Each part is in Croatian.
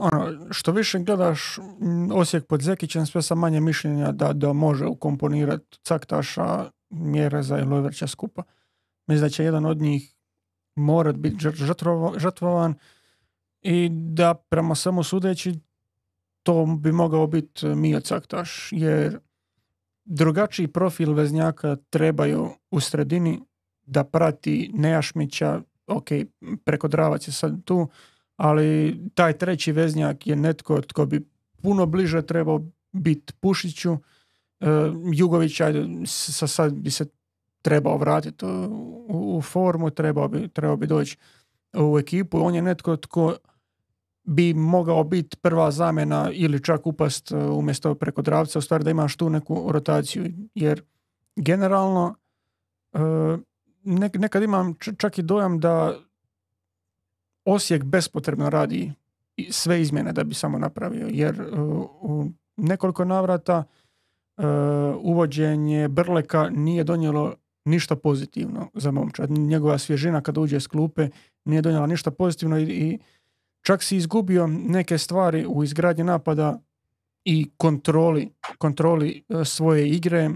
ono, što više gledaš Osijek pod Zekićem, sve sam manje mišljenja da, da može ukomponirati Caktaša, Mjereza i Lovrća skupa. Mislim da će jedan od njih morat biti žrtvovan i da prema samo sudeći to bi mogao biti Mio Caktaš, jer drugačiji profil veznjaka trebaju u sredini da prati Nejašmića, ok, preko Dravac je sad tu, ali taj treći veznjak je netko tko bi puno bliže trebao biti Pušiću. E, Jugović sa sad bi se trebao vratiti u, formu, trebao bi, trebao bi doći u ekipu. On je netko tko bi mogao biti prva zamjena ili čak upast e, umjesto preko dravca, u stvari da imaš tu neku rotaciju. Jer generalno e, nekad imam čak i dojam da Osijek bespotrebno radi sve izmjene da bi samo napravio, jer e, u nekoliko navrata e, uvođenje Brleka nije donijelo ništa pozitivno za momčad. Njegova svježina kada uđe s klupe nije donijela ništa pozitivno i, čak si izgubio neke stvari u izgradnji napada i kontroli, kontroli e, svoje igre,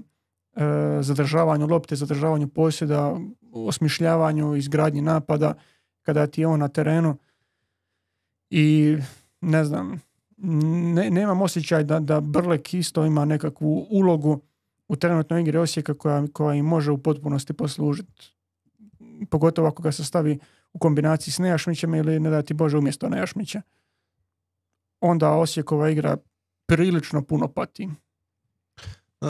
zadržavanju lopte, zadržavanju posjeda, osmišljavanju, izgradnji napada kada ti je on na terenu i ne znam, nemam osjećaj da, da Brlek isto ima nekakvu ulogu u trenutnoj igri Osijeka koja, koja im može u potpunosti poslužiti. Pogotovo ako ga se stavi u kombinaciji s Nejašmićem ili ne dati Bože umjesto Nejašmića. Onda Osijekova igra prilično puno pati.